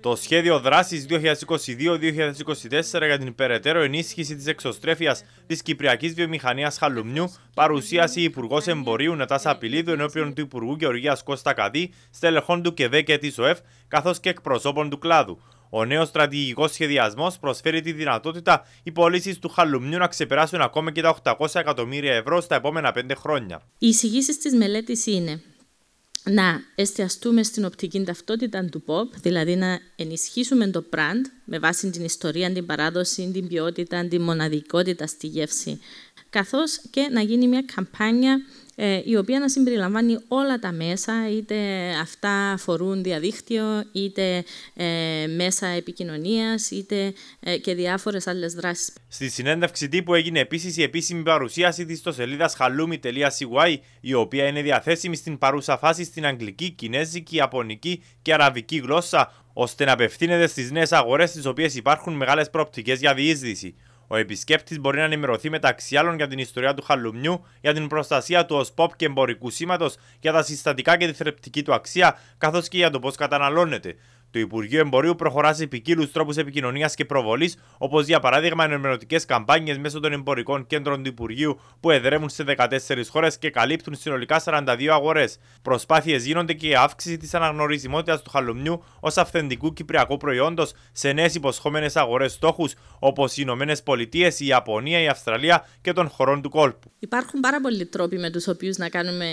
Το σχέδιο δράσης 2022-2024 για την περαιτέρω ενίσχυση της εξωστρέφειας της Κυπριακής Βιομηχανίας Χαλουμιού παρουσίασε η Υπουργός Εμπορίου Νετάς Απειλίδου ενώπιον του Υπουργού Γεωργίας Κώστα Καδί, στελεχών του ΚΕΔΕ και της ΟΕΦ, καθώς και εκπροσώπων του κλάδου. Ο νέος στρατηγικός σχεδιασμός προσφέρει τη δυνατότητα οι πωλήσει του χαλουμιού να ξεπεράσουν ακόμα και τα 800 εκατομμύρια ευρώ στα επόμενα πέντε χρόνια. Οι εισηγήσεις της μελέτης είναι να εστιαστούμε στην οπτική ταυτότητα του pop, δηλαδή να ενισχύσουμε το brand με βάση την ιστορία, την παράδοση, την ποιότητα, την μοναδικότητα στη γεύση, καθώς και να γίνει μια καμπάνια ε, η οποία να συμπεριλαμβάνει όλα τα μέσα, είτε αυτά αφορούν διαδίκτυο, είτε ε, μέσα επικοινωνίας, είτε ε, και διάφορες άλλες δράσεις. Στη συνέντευξη τύπου έγινε επίσης η επίσημη παρουσίαση της ιστοσελίδας halloumi.cy, η οποία είναι διαθέσιμη στην παρούσα φάση στην αγγλική, κινέζικη, ιαπωνική και αραβική γλώσσα, ώστε να απευθύνεται στις νέες αγορές στις οποίες υπάρχουν μεγάλες προοπτικές για διείσδυση. Ο επισκέπτης μπορεί να ενημερωθεί μεταξύ άλλων για την ιστορία του χαλουμιού, για την προστασία του ως pop και εμπορικού σήματος, για τα συστατικά και τη θρεπτική του αξία, καθώς και για το πώς καταναλώνεται. Το Υπουργείο Εμπορίου προχωρά σε ποικίλους τρόπους επικοινωνίας και προβολής, όπως για παράδειγμα ενημερωτικές καμπάνιες μέσω των εμπορικών κέντρων του Υπουργείου που εδρεύουν σε 14 χώρες και καλύπτουν συνολικά 42 αγορές. Προσπάθειες γίνονται και η αύξηση της αναγνωρισιμότητα του χαλουμιού ως αυθεντικού κυπριακού προϊόντος σε νέες υποσχόμενες αγορές στόχους, όπως οι Ηνωμένες Πολιτείες, η Ιαπωνία, η Αυστραλία και των χωρών του κόλπου. Υπάρχουν πάρα πολλοί τρόποι με τους οποίους να κάνουμε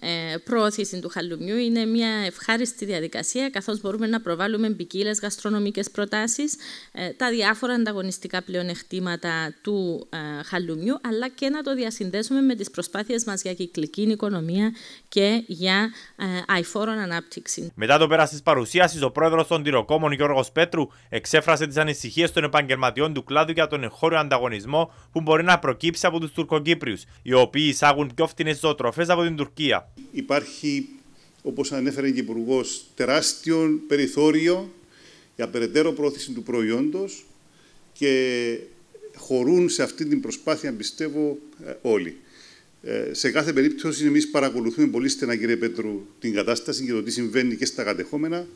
ε, προώθηση του χαλουμιού. Είναι μια ευχάριστη διαδικασία καθώς μπορούμε να προβάλλουμε Βάλουμε ποικίλε γαστρονομικές προτάσεις, ε, τα διάφορα ανταγωνιστικά πλεονεκτήματα του ε, χαλουμιού, αλλά και να το διασυνδέσουμε με τις προσπάθειες μας για κυκλική οικονομία και για ε, αηφόρον ανάπτυξη. Μετά το πέρας της παρουσίασης, ο πρόεδρος των τυροκόμων Γιώργος Πέτρου εξέφρασε τις ανησυχίες των επαγγελματιών του κλάδου για τον εγχώριο ανταγωνισμό που μπορεί να προκύψει από τους Τουρκοκύπριους, οι οποίοι εισάγουν πιο φτηνές ζωοτροφές από την Τουρκία. Υπάρχει όπως ανέφερε και ο Υπουργό, τεράστιο περιθώριο για περαιτέρω πρόθεση του προϊόντος και χωρούν σε αυτή την προσπάθεια, πιστεύω, ε, όλοι. Ε, σε κάθε περίπτωση, εμείς παρακολουθούμε πολύ στενά, κύριε Πέτρου, την κατάσταση και το τι συμβαίνει και στα κατεχόμενα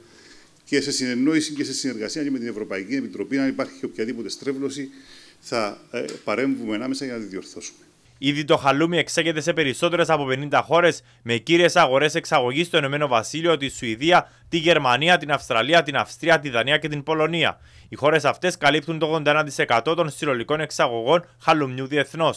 και σε συνεννόηση και σε συνεργασία και με την Ευρωπαϊκή Επιτροπή. Αν υπάρχει οποιαδήποτε στρέβλωση, θα ε, παρέμβουμε ανάμεσα για να τη διορθώσουμε. Ήδη το χαλούμι εξέγεται σε περισσότερες από 50 χώρες με κύριες αγορές εξαγωγής στο ΕΒ, Βασίλειο, τη Σουηδία, τη Γερμανία, την Αυστραλία, την Αυστρία, τη Δανία και την Πολωνία. Οι χώρες αυτές καλύπτουν το 81% των συνολικών εξαγωγών χαλουμιού διεθνώς.